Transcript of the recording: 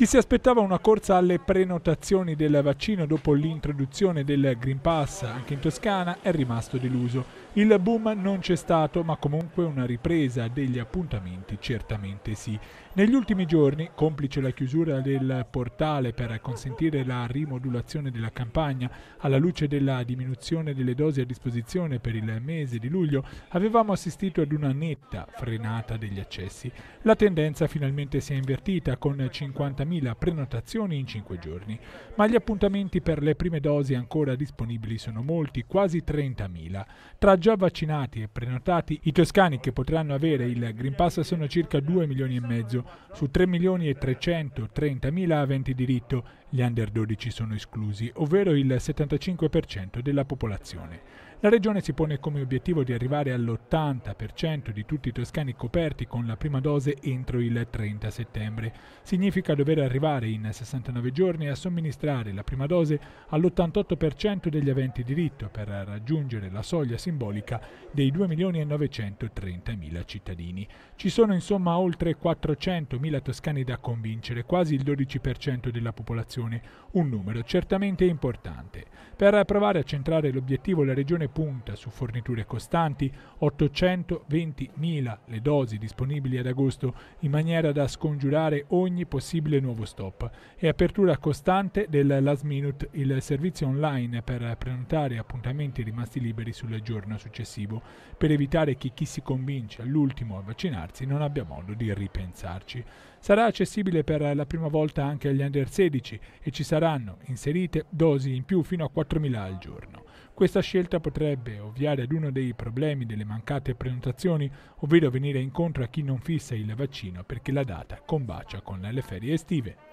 Chi si aspettava una corsa alle prenotazioni del vaccino dopo l'introduzione del Green Pass anche in Toscana è rimasto deluso. Il boom non c'è stato, ma comunque una ripresa degli appuntamenti certamente sì. Negli ultimi giorni, complice la chiusura del portale per consentire la rimodulazione della campagna, alla luce della diminuzione delle dosi a disposizione per il mese di luglio, avevamo assistito ad una netta frenata degli accessi. La tendenza finalmente si è invertita con 50.000 30.000 prenotazioni in 5 giorni, ma gli appuntamenti per le prime dosi ancora disponibili sono molti, quasi 30.000. Tra già vaccinati e prenotati, i toscani che potranno avere il Green Pass sono circa 2 milioni e mezzo, su 3 milioni e 330.000 aventi diritto, gli under 12 sono esclusi, ovvero il 75% della popolazione. La Regione si pone come obiettivo di arrivare all'80% di tutti i toscani coperti con la prima dose entro il 30 settembre. Significa dover arrivare in 69 giorni a somministrare la prima dose all'88% degli aventi diritto per raggiungere la soglia simbolica dei 2.930.000 cittadini. Ci sono insomma oltre 400.000 toscani da convincere, quasi il 12% della popolazione, un numero certamente importante. Per provare a centrare l'obiettivo la Regione punta su forniture costanti, 820.000 le dosi disponibili ad agosto in maniera da scongiurare ogni possibile nuovo stop e apertura costante del Last Minute, il servizio online per prenotare appuntamenti rimasti liberi sul giorno successivo, per evitare che chi si convince all'ultimo a vaccinarsi non abbia modo di ripensarci. Sarà accessibile per la prima volta anche agli under 16 e ci saranno inserite dosi in più fino a 4.000 al giorno. Questa scelta potrebbe potrebbe ovviare ad uno dei problemi delle mancate prenotazioni, ovvero venire incontro a chi non fissa il vaccino perché la data combacia con le ferie estive.